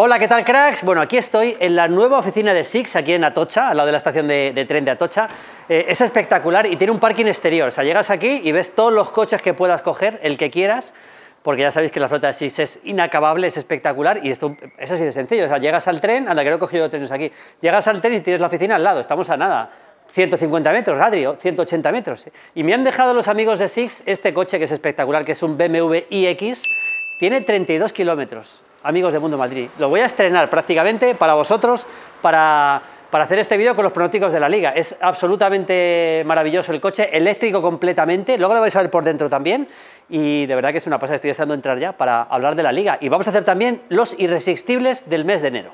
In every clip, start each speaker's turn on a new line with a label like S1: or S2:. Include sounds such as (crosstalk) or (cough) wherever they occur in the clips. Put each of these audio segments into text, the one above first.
S1: Hola, ¿qué tal, cracks? Bueno, aquí estoy en la nueva oficina de Six, aquí en Atocha, al lado de la estación de, tren de Atocha. Eh, es espectacular y tiene un parking exterior. O sea, llegas aquí y ves todos los coches que puedas coger, el que quieras, porque ya sabéis que la flota de Six es inacabable, es espectacular y esto es así de sencillo. O sea, llegas al tren, anda, que no he cogido trenes aquí. Llegas al tren y tienes la oficina al lado, estamos a nada. 150 metros, radio, 180 metros. Y me han dejado los amigos de Six este coche que es espectacular, que es un BMW iX, tiene 32 kilómetros amigos de Mundo Madrid. Lo voy a estrenar prácticamente para vosotros, para, hacer este vídeo con los pronósticos de la liga. Es absolutamente maravilloso el coche, eléctrico completamente, luego lo vais a ver por dentro también. Y de verdad que es una pasada, estoy deseando entrar ya para hablar de la liga. Y vamos a hacer también los irresistibles del mes de enero.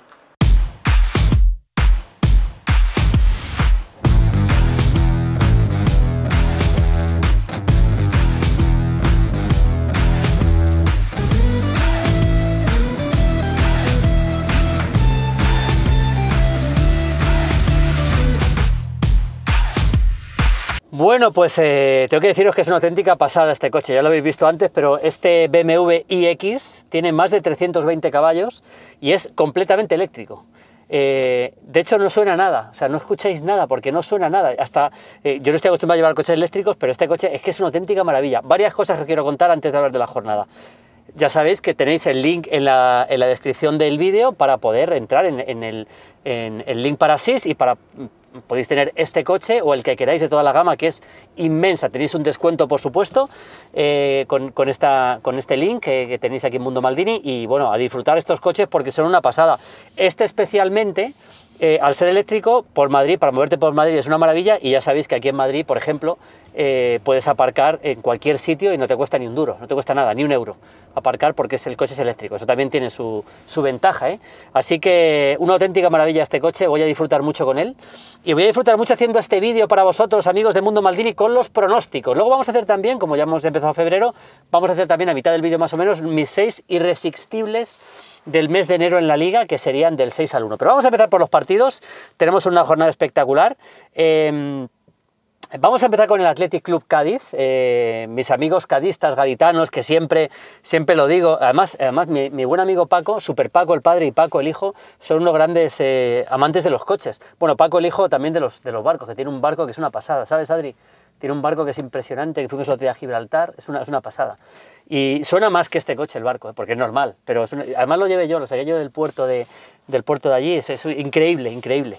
S1: Bueno, pues eh, tengo que deciros que es una auténtica pasada este coche, ya lo habéis visto antes, pero este BMW iX tiene más de 320 caballos y es completamente eléctrico. Eh, de hecho, no suena nada, o sea, no escucháis nada porque no suena nada. Hasta eh, yo no estoy acostumbrado a llevar coches eléctricos, pero este coche es que es una auténtica maravilla. Varias cosas que quiero contar antes de hablar de la jornada. Ya sabéis que tenéis el link en la, descripción del vídeo para poder entrar en, el, link para SIS y para podéis tener este coche o el que queráis de toda la gama, que es inmensa. Tenéis un descuento, por supuesto, eh, con, esta, con este link que, tenéis aquí en Mundo Maldini. Y bueno, a disfrutar estos coches porque son una pasada. Este especialmente, eh, al ser eléctrico, por Madrid, para moverte por Madrid es una maravilla. Y ya sabéis que aquí en Madrid, por ejemplo, eh, puedes aparcar en cualquier sitio y no te cuesta ni un duro, no te cuesta nada, ni un euro aparcar porque es, el coche es eléctrico. Eso también tiene su, ventaja. ¿eh? Así que una auténtica maravilla este coche, voy a disfrutar mucho con él y voy a disfrutar mucho haciendo este vídeo para vosotros, amigos de Mundo Maldini, con los pronósticos. Luego vamos a hacer también, como ya hemos empezado febrero, vamos a hacer también a mitad del vídeo más o menos mis seis irresistibles del mes de enero en la liga, que serían del 6 al 1. Pero vamos a empezar por los partidos. Tenemos una jornada espectacular. Em, Vamos a empezar con el Athletic Club Cádiz. Eh, mis amigos cadistas, gaditanos, que siempre, siempre lo digo. Además, además mi, buen amigo Paco, Super Paco el padre y Paco el hijo, son unos grandes eh, amantes de los coches. Bueno, Paco el hijo también de los, de los barcos, que tiene un barco que es una pasada. ¿Sabes, Adri? Tiene un barco que es impresionante, que fuimos el otro día a Gibraltar, es una, es una pasada. Y suena más que este coche el barco, porque es normal, pero además lo llevé yo, lo saqué yo del puerto de, del puerto de allí, es, increíble, increíble.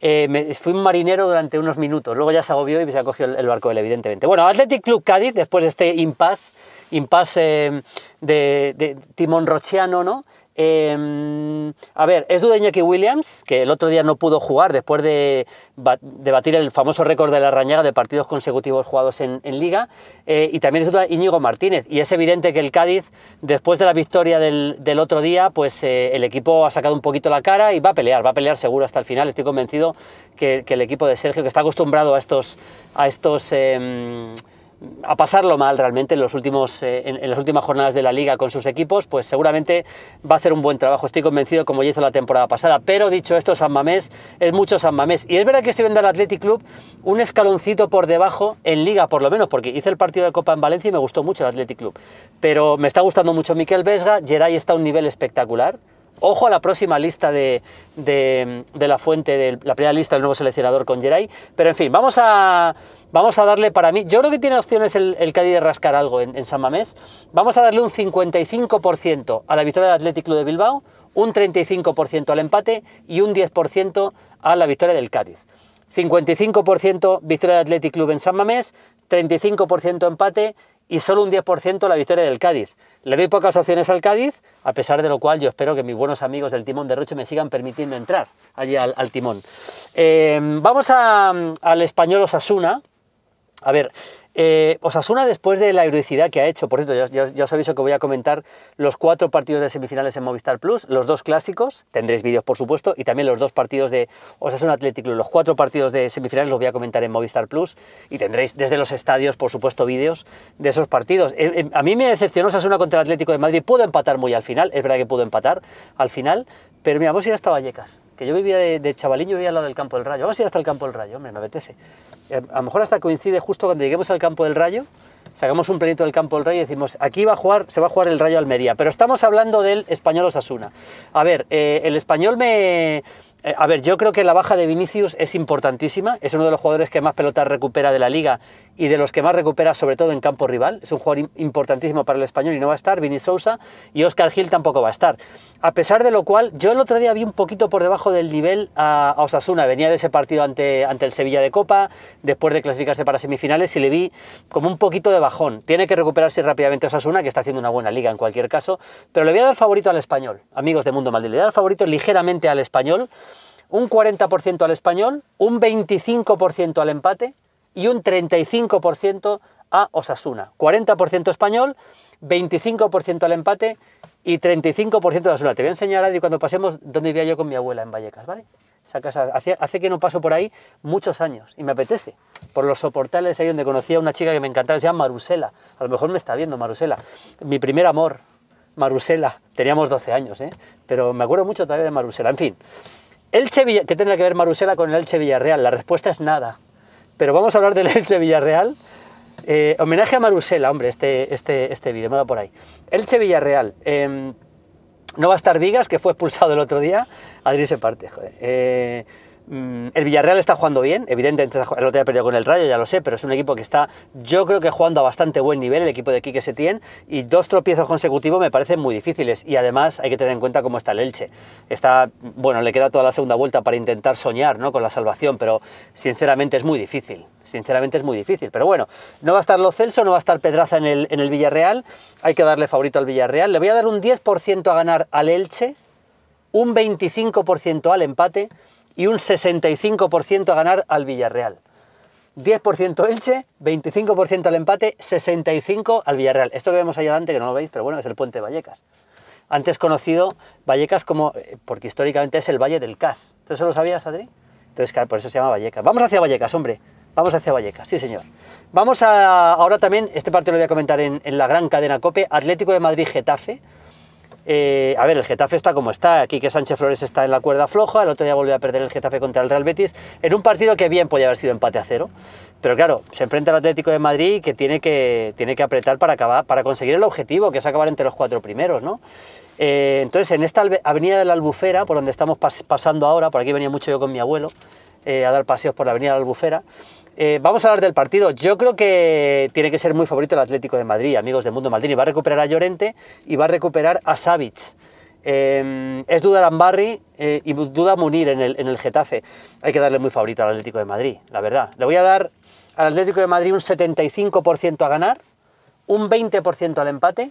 S1: Eh, fui un marinero durante unos minutos, luego ya se agobió y se ha cogido el, barco él, evidentemente. Bueno, Athletic Club Cádiz, después de este impasse, impasse eh, de, de Timón Rochiano, ¿no? Em, a ver, es duda que Williams, que el otro día no pudo jugar después de, debatir el famoso récord de la rañaga de partidos consecutivos jugados en, Liga. Eh, y también es duda Íñigo Martínez. Y es evidente que el Cádiz, después de la victoria del, otro día, pues eh, el equipo ha sacado un poquito la cara y va a pelear, va a pelear seguro hasta el final. Estoy convencido que, el equipo de Sergio, que está acostumbrado a estos. A estos em, a pasarlo mal realmente en, los últimos, eh, en, las últimas jornadas de la liga con sus equipos, pues seguramente va a hacer un buen trabajo. Estoy convencido, como ya hizo la temporada pasada. Pero dicho esto, San Mamés es mucho San Mamés. Y es verdad que estoy viendo al Athletic Club un escaloncito por debajo en liga, por lo menos, porque hice el partido de Copa en Valencia y me gustó mucho el Athletic Club. Pero me está gustando mucho Miquel Vesga, Geray está a un nivel espectacular. Ojo a la próxima lista de, la fuente, de la primera lista del nuevo seleccionador con Geray. Pero en fin, vamos a, vamos a darle para mí. Yo creo que tiene opciones el, Cádiz de rascar algo en, San Mamés. Vamos a darle un 55% a la victoria del Athletic Club de Bilbao, un 35% al empate y un 10% a la victoria del Cádiz. 55% victoria del Athletic Club en San Mamés, 35% empate y solo un 10% a la victoria del Cádiz. Le doy pocas opciones al Cádiz, a pesar de lo cual yo espero que mis buenos amigos del timón de Roche me sigan permitiendo entrar allí al, timón. Eh, vamos al español Osasuna. A ver, eh, Osasuna, después de la heroicidad que ha hecho, por cierto, ya, os aviso que voy a comentar los cuatro partidos de semifinales en Movistar Plus, los dos clásicos, tendréis vídeos por supuesto, y también los dos partidos de Osasuna Athletic los cuatro partidos de semifinales los voy a comentar en Movistar Plus y tendréis desde los estadios, por supuesto, vídeos de esos partidos. Eh, eh, a mí me decepcionó Osasuna contra el Atlético de Madrid, pudo empatar muy al final, es verdad que pudo empatar al final, pero mira, vamos a ir hasta Vallecas, que yo vivía de, de y yo vivía al lado del campo del rayo, vamos a ir hasta el campo del rayo, hombre, me apetece. Eh, a lo mejor hasta coincide justo cuando lleguemos al campo del Rayo, sacamos un pelito del campo del Rayo y decimos, aquí va a jugar, se va a jugar el Rayo Almería, pero estamos hablando del español Osasuna. A ver, eh, el español me... Eh, a ver, yo creo que la baja de Vinicius es importantísima, es uno de los jugadores que más pelotas recupera de la liga y de los que más recupera sobre todo en campo rival, es un jugador importantísimo para el español y no va a estar, Vinicius Sousa y Oscar Gil tampoco va a estar. A pesar de lo cual, yo el otro día vi un poquito por debajo del nivel a, Osasuna. Venía de ese partido ante, ante el Sevilla de Copa, después de clasificarse para semifinales, y le vi como un poquito de bajón. Tiene que recuperarse rápidamente Osasuna, que está haciendo una buena liga en cualquier caso. Pero le voy a dar favorito al español, amigos de Mundo Maldives, Le voy a dar favorito ligeramente al español, un 40% al español, un 25% al empate y un 35% a Osasuna. 40% español, 25% al empate y 35% de zona. Te voy a enseñar, y cuando pasemos dónde vivía yo con mi abuela en Vallecas, ¿vale? Esa casa, hace, que no paso por ahí muchos años y me apetece. Por los soportales ahí donde conocí a una chica que me encantaba, se llama Marusela. A lo mejor me está viendo Marusela. Mi primer amor, Marusela. Teníamos 12 años, ¿eh? Pero me acuerdo mucho todavía de Marusela. En fin, Elche Villa... ¿qué tendrá que ver Marusela con el Elche Villarreal? La respuesta es nada. Pero vamos a hablar del Elche Villarreal eh, homenaje a Marusela, hombre, este, este, este vídeo, me dado por ahí. Elche Villarreal. Em, no va a estar Vigas, que fue expulsado el otro día. Adri se parte, joder. Eh, Mm, el Villarreal está jugando bien, evidentemente el otro día perdió con el Rayo, ya lo sé, pero es un equipo que está, yo creo que jugando a bastante buen nivel, el equipo de se tiene, y dos tropiezos consecutivos me parecen muy difíciles, y además hay que tener en cuenta cómo está el Elche. Está, bueno, le queda toda la segunda vuelta para intentar soñar ¿no? con la salvación, pero sinceramente es muy difícil, sinceramente es muy difícil, pero bueno, no va a estar Lo Celso, no va a estar Pedraza en el, en el Villarreal, hay que darle favorito al Villarreal, le voy a dar un 10% a ganar al Elche, un 25% al empate, y un 65% a ganar al Villarreal. 10% Elche, 25% al empate, 65% al Villarreal. Esto que vemos ahí adelante, que no lo veis, pero bueno, es el puente de Vallecas. Antes conocido Vallecas como, eh, porque históricamente es el Valle del Cas. ¿Tú eso lo sabías, Adri? Entonces, claro, por eso se llama Vallecas. Vamos hacia Vallecas, hombre. Vamos hacia Vallecas, sí señor. Vamos a, ahora también, este partido lo voy a comentar en, en la gran cadena COPE, Atlético de Madrid-Getafe. Eh, a ver, el Getafe está como está. aquí que Sánchez Flores está en la cuerda floja. El otro día volvió a perder el Getafe contra el Real Betis. En un partido que bien podía haber sido empate a cero. Pero claro, se enfrenta al Atlético de Madrid que tiene que, tiene que apretar para, acabar, para conseguir el objetivo, que es acabar entre los cuatro primeros, ¿no? Eh, entonces, en esta avenida de la Albufera, por donde estamos pasando ahora, por aquí venía mucho yo con mi abuelo eh, a dar paseos por la avenida de la Albufera, eh, vamos a hablar del partido. Yo creo que tiene que ser muy favorito el Atlético de Madrid, amigos de Mundo Maldini. Va a recuperar a Llorente y va a recuperar a Savic. Em, es duda Lambarri eh, y duda Munir en el, Getafe. Hay que darle muy favorito al Atlético de Madrid, la verdad. Le voy a dar al Atlético de Madrid un 75% a ganar, un 20% al empate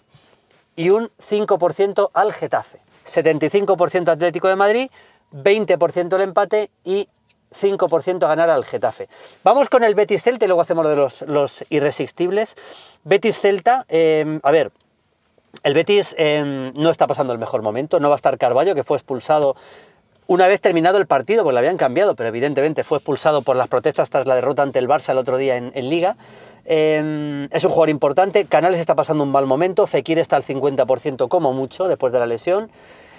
S1: y un 5% al Getafe. 75% Atlético de Madrid, 20% al empate y 5% a ganar al Getafe. Vamos con el Betis Celta y luego hacemos lo de los, irresistibles. Betis Celta, em, a ver, el Betis em, no está pasando el mejor momento, no va a estar Carballo, que fue expulsado una vez terminado el partido, pues lo habían cambiado, pero evidentemente fue expulsado por las protestas tras la derrota ante el Barça el otro día en, Liga. Em, es un jugador importante, Canales está pasando un mal momento, Fekir está al 50% como mucho después de la lesión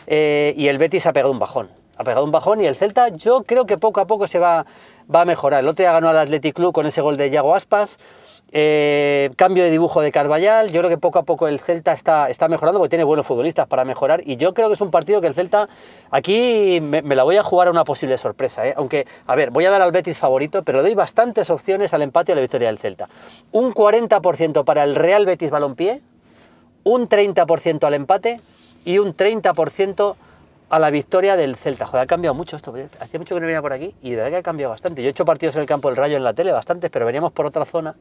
S1: eh, y el Betis ha pegado un bajón ha pegado un bajón y el Celta yo creo que poco a poco se va, va a mejorar. El otro día ganó al Athletic Club con ese gol de Yago Aspas. Eh, cambio de dibujo de Carvallal. Yo creo que poco a poco el Celta está, está mejorando porque tiene buenos futbolistas para mejorar. Y yo creo que es un partido que el Celta. Aquí me, la voy a jugar a una posible sorpresa. ¿eh? Aunque, a ver, voy a dar al Betis favorito, pero doy bastantes opciones al empate y a la victoria del Celta. Un 40% para el Real Betis Balompié, un 30% al empate y un 30% a la victoria del Celta. Joder, ha cambiado mucho esto. Hacía mucho que no venía por aquí y de verdad que ha cambiado bastante. Yo he hecho partidos en el campo del Rayo en la tele, bastantes, pero veníamos por otra zona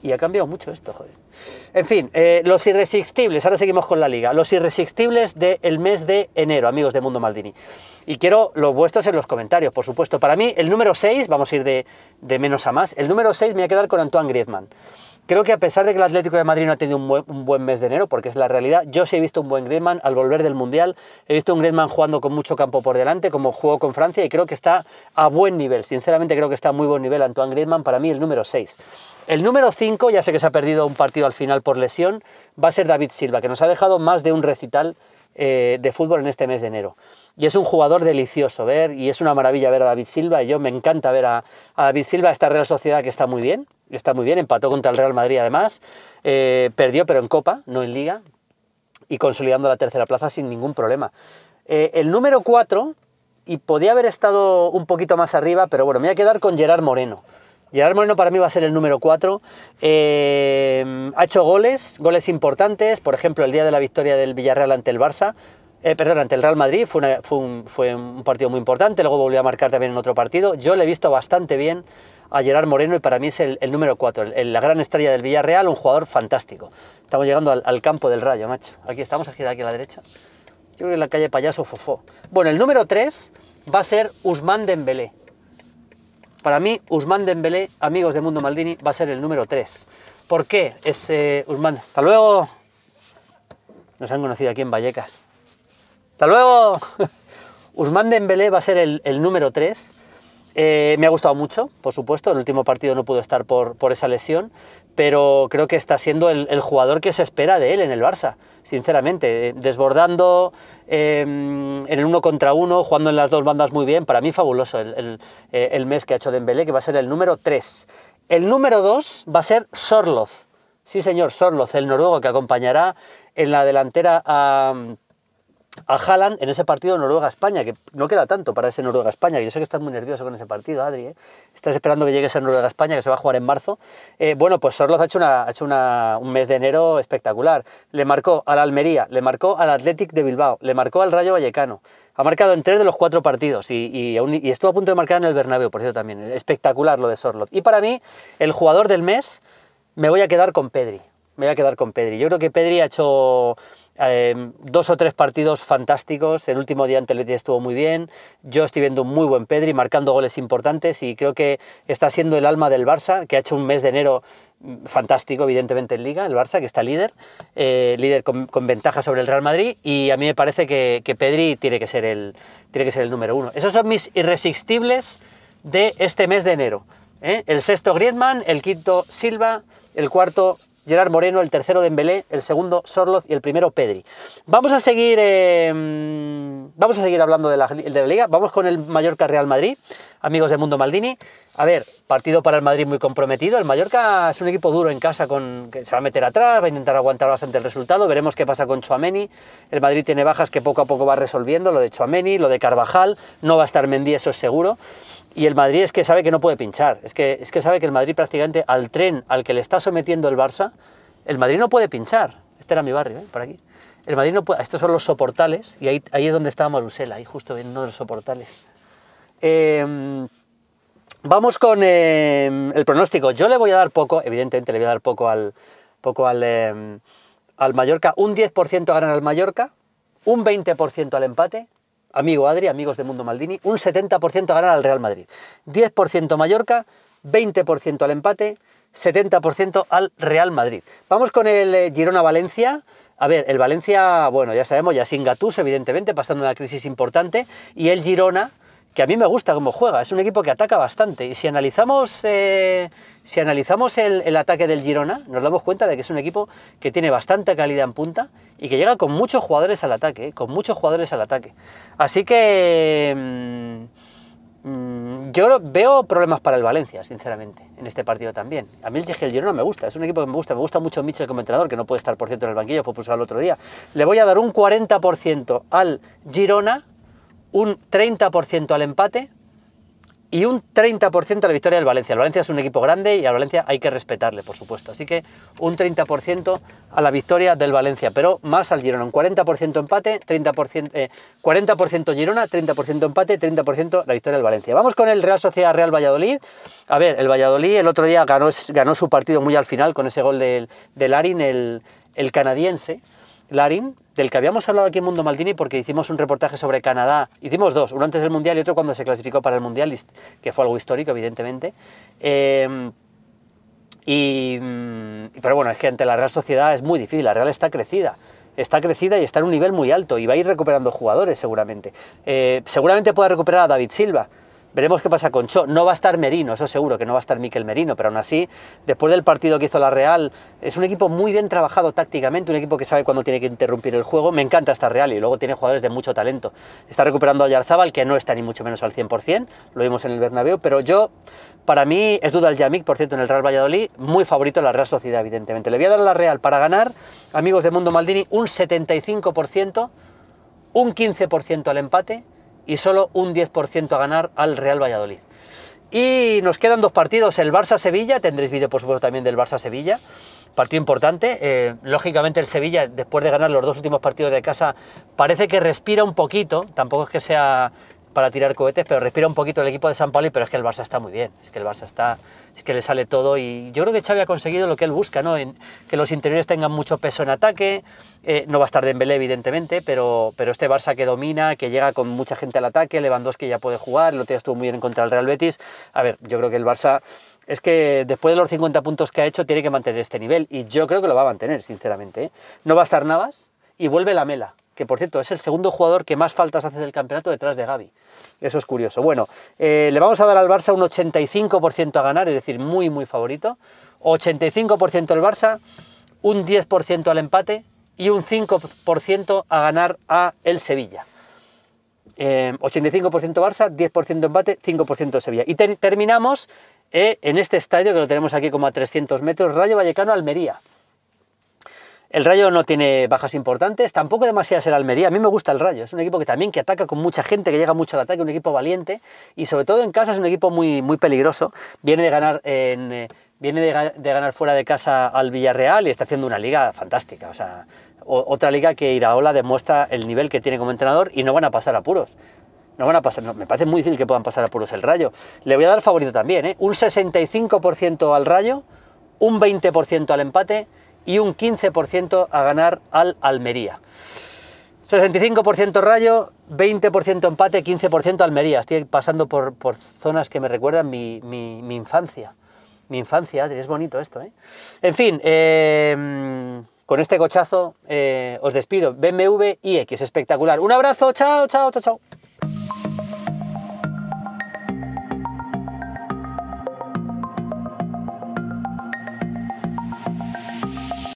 S1: y ha cambiado mucho esto, joder. En fin, eh, los irresistibles, ahora seguimos con la liga. Los irresistibles del mes de enero, amigos de Mundo Maldini. Y quiero los vuestros en los comentarios, por supuesto. Para mí, el número 6, vamos a ir de, de menos a más, el número 6 me voy a quedar con Antoine Griezmann. Creo que a pesar de que el Atlético de Madrid no ha tenido un buen, mes de enero, porque es la realidad, yo sí he visto un buen Griezmann al volver del Mundial, he visto un Griezmann jugando con mucho campo por delante, como jugó con Francia, y creo que está a buen nivel, sinceramente creo que está a muy buen nivel Antoine Griezmann, para mí el número 6. El número 5, ya sé que se ha perdido un partido al final por lesión, va a ser David Silva, que nos ha dejado más de un recital eh, de fútbol en este mes de enero y es un jugador delicioso ver, y es una maravilla ver a David Silva, y yo me encanta ver a, David Silva, esta Real Sociedad que está muy bien, está muy bien, empató contra el Real Madrid además, eh, perdió pero en Copa, no en Liga, y consolidando la tercera plaza sin ningún problema. Eh, el número 4, y podía haber estado un poquito más arriba, pero bueno, me voy a quedar con Gerard Moreno. Gerard Moreno para mí va a ser el número 4. Eh, ha hecho goles, goles importantes, por ejemplo, el día de la victoria del Villarreal ante el Barça, eh, perdón, ante el Real Madrid, fue, un, partido muy importante, luego volvió a marcar también en otro partido. Yo le he visto bastante bien a Gerard Moreno y para mí es el, número 4, la gran estrella del Villarreal, un jugador fantástico. Estamos llegando al, campo del Rayo, macho. Aquí estamos, aquí aquí a la derecha. Yo creo que en la calle Payaso Fofó. Bueno, el número 3 va a ser Usman Dembélé. Para mí, Usman Dembélé, amigos de Mundo Maldini, va a ser el número 3. ¿Por qué? ese Usman. Hasta luego. Nos han conocido aquí en Vallecas. Hasta luego. (laughs) Usman Dembélé va a ser el, número 3. Eh, me ha gustado mucho, por supuesto. El último partido no pudo estar por, esa lesión, pero creo que está siendo el, jugador que se espera de él en el Barça, sinceramente. Eh, desbordando em, en el uno contra uno, jugando en las dos bandas muy bien. Para mí, fabuloso el, eh, mes que ha hecho Dembélé, que va a ser el número 3. El número 2 va a ser Sorloz. Sí, señor, Sorloz, el noruego que acompañará en la delantera a a Haaland en ese partido Noruega-España, que no queda tanto para ese Noruega-España. Yo sé que estás muy nervioso con ese partido, Adri. ¿eh? Estás esperando que llegue ese Noruega-España, que se va a jugar en marzo. Eh, bueno, pues Sorloz ha hecho, una, hecho un mes de enero espectacular. Le marcó al Almería, le marcó al Athletic de Bilbao, le marcó al Rayo Vallecano. Ha marcado en tres de los cuatro partidos y, y, estuvo a punto de marcar en el Bernabéu, por cierto, también. Espectacular lo de Sorloz. Y para mí, el jugador del mes, me voy a quedar con Pedri. Me voy a quedar con Pedri. Yo creo que Pedri ha hecho Em, dos o tres partidos fantásticos. El último día ante el estuvo muy bien. Yo estoy viendo un muy buen Pedri marcando goles importantes y creo que está siendo el alma del Barça, que ha hecho un mes de enero mm, fantástico, evidentemente, en Liga, el Barça, que está líder, eh, líder con, ventaja sobre el Real Madrid. Y a mí me parece que, Pedri tiene que, ser el, tiene que ser el número uno. Esos son mis irresistibles de este mes de enero. ¿eh? El sexto Griezmann, el quinto Silva, el cuarto Gerard Moreno, el tercero Dembélé, el segundo Sorloz y el primero Pedri. Vamos a seguir, em, vamos a seguir hablando de la, de la Liga, vamos con el Mallorca Real Madrid amigos de Mundo Maldini. A ver, partido para el Madrid muy comprometido. El Mallorca es un equipo duro en casa, con, que se va a meter atrás, va a intentar aguantar bastante el resultado. Veremos qué pasa con Chuameni. El Madrid tiene bajas que poco a poco va resolviendo, lo de Chuameni, lo de Carvajal. No va a estar Mendy, eso es seguro. Y el Madrid es que sabe que no puede pinchar. Es que, es que sabe que el Madrid prácticamente al tren al que le está sometiendo el Barça, el Madrid no puede pinchar. Este era mi barrio, ¿eh? por aquí. El Madrid no Estos son los soportales y ahí, ahí es donde estaba Marusela, ahí justo en uno de los soportales. Em, vamos con em, el pronóstico. Yo le voy a dar poco, evidentemente le voy a dar poco al, poco al, em, al Mallorca. Un 10% ganar al Mallorca, un 20% al empate, amigo Adri, amigos de Mundo Maldini, un 70% ganar al Real Madrid. 10% Mallorca, 20% al empate, 70% al Real Madrid. Vamos con el eh, Girona-Valencia. A ver, el Valencia, bueno, ya sabemos, ya sin Gatús, evidentemente, pasando una crisis importante, y el Girona que a mí me gusta cómo juega. Es un equipo que ataca bastante. Y si analizamos, eh, si analizamos el, ataque del Girona, nos damos cuenta de que es un equipo que tiene bastante calidad en punta y que llega con muchos jugadores al ataque, eh, con muchos jugadores al ataque. Así que mm, mm, yo veo problemas para el Valencia, sinceramente, en este partido también. A mí el, el Girona me gusta, es un equipo que me gusta. Me gusta mucho Mitchell como entrenador, que no puede estar, por cierto, en el banquillo, por pulsar el otro día. Le voy a dar un 40% al Girona un 30% al empate y un 30% a la victoria del Valencia. El Valencia es un equipo grande y al Valencia hay que respetarle, por supuesto. Así que un 30% a la victoria del Valencia, pero más al Girona. Un 40% empate, 30%, 40% eh, Girona, 30% empate, 30% la victoria del Valencia. Vamos con el Real Sociedad Real Valladolid. A ver, el Valladolid el otro día ganó, ganó su partido muy al final con ese gol del, de Larin, el, el canadiense. Larin, del que habíamos hablado aquí en Mundo Maldini porque hicimos un reportaje sobre Canadá, hicimos dos, uno antes del Mundial y otro cuando se clasificó para el Mundial, que fue algo histórico, evidentemente. Em, y, mm, pero bueno, es que ante la Real Sociedad es muy difícil, la Real está crecida está crecida y está en un nivel muy alto y va a ir recuperando jugadores seguramente. Eh, seguramente pueda recuperar a David Silva, Veremos qué pasa con Cho. No va a estar Merino, eso seguro que no va a estar Miquel Merino, pero aún así, después del partido que hizo la Real, es un equipo muy bien trabajado tácticamente, un equipo que sabe cuándo tiene que interrumpir el juego. Me encanta esta Real y luego tiene jugadores de mucho talento. Está recuperando a Yarzábal, que no está ni mucho menos al 100%, lo vimos en el Bernabéu, pero yo, para mí, es duda el Yamik, por cierto, en el Real Valladolid, muy favorito en la Real Sociedad, evidentemente. Le voy a dar a la Real para ganar, amigos de Mundo Maldini, un 75%, un 15% al empate y solo un 10% a ganar al Real Valladolid. Y nos quedan dos partidos, el Barça-Sevilla, tendréis vídeo por supuesto también del Barça-Sevilla, partido importante, eh, lógicamente el Sevilla después de ganar los dos últimos partidos de casa parece que respira un poquito, tampoco es que sea para tirar cohetes, pero respira un poquito el equipo de San Pablo, pero es que el Barça está muy bien, es que el Barça está, es que le sale todo y yo creo que Xavi ha conseguido lo que él busca, ¿no? En, que los interiores tengan mucho peso en ataque, eh, no va a estar Dembélé evidentemente, pero, pero este Barça que domina, que llega con mucha gente al ataque, Lewandowski ya puede jugar, el otro día estuvo muy bien en contra el Real Betis, a ver, yo creo que el Barça es que después de los 50 puntos que ha hecho tiene que mantener este nivel y yo creo que lo va a mantener, sinceramente. ¿eh? No va a estar Navas y vuelve la mela que por cierto es el segundo jugador que más faltas hace del campeonato detrás de Gaby. Eso es curioso. Bueno, eh, le vamos a dar al Barça un 85% a ganar, es decir, muy, muy favorito. 85% al Barça, un 10% al empate y un 5% a ganar a el Sevilla. 85% eh, Barça, 10% empate, 5% Sevilla. Y terminamos eh, en este estadio que lo tenemos aquí como a 300 metros, Rayo Vallecano Almería. El Rayo no tiene bajas importantes, tampoco demasiadas el Almería. A mí me gusta el Rayo, es un equipo que también que ataca con mucha gente, que llega mucho al ataque, un equipo valiente y sobre todo en casa es un equipo muy, muy peligroso. Viene de ganar eh, viene de, ganar fuera de casa al Villarreal y está haciendo una liga fantástica, o sea, otra liga que Iraola demuestra el nivel que tiene como entrenador y no van a pasar apuros. No van a pasar, me parece muy difícil que puedan pasar apuros el Rayo. Le voy a dar favorito también, ¿eh? un 65% al Rayo, un 20% al empate y un 15% a ganar al Almería. 65% Rayo, 20% empate, 15% Almería. Estoy pasando por, por, zonas que me recuerdan mi, infancia. Mi infancia, es bonito esto. ¿eh? En fin, em, con este cochazo eh, os despido. BMW iX, espectacular. Un abrazo, chao, chao, chao, chao.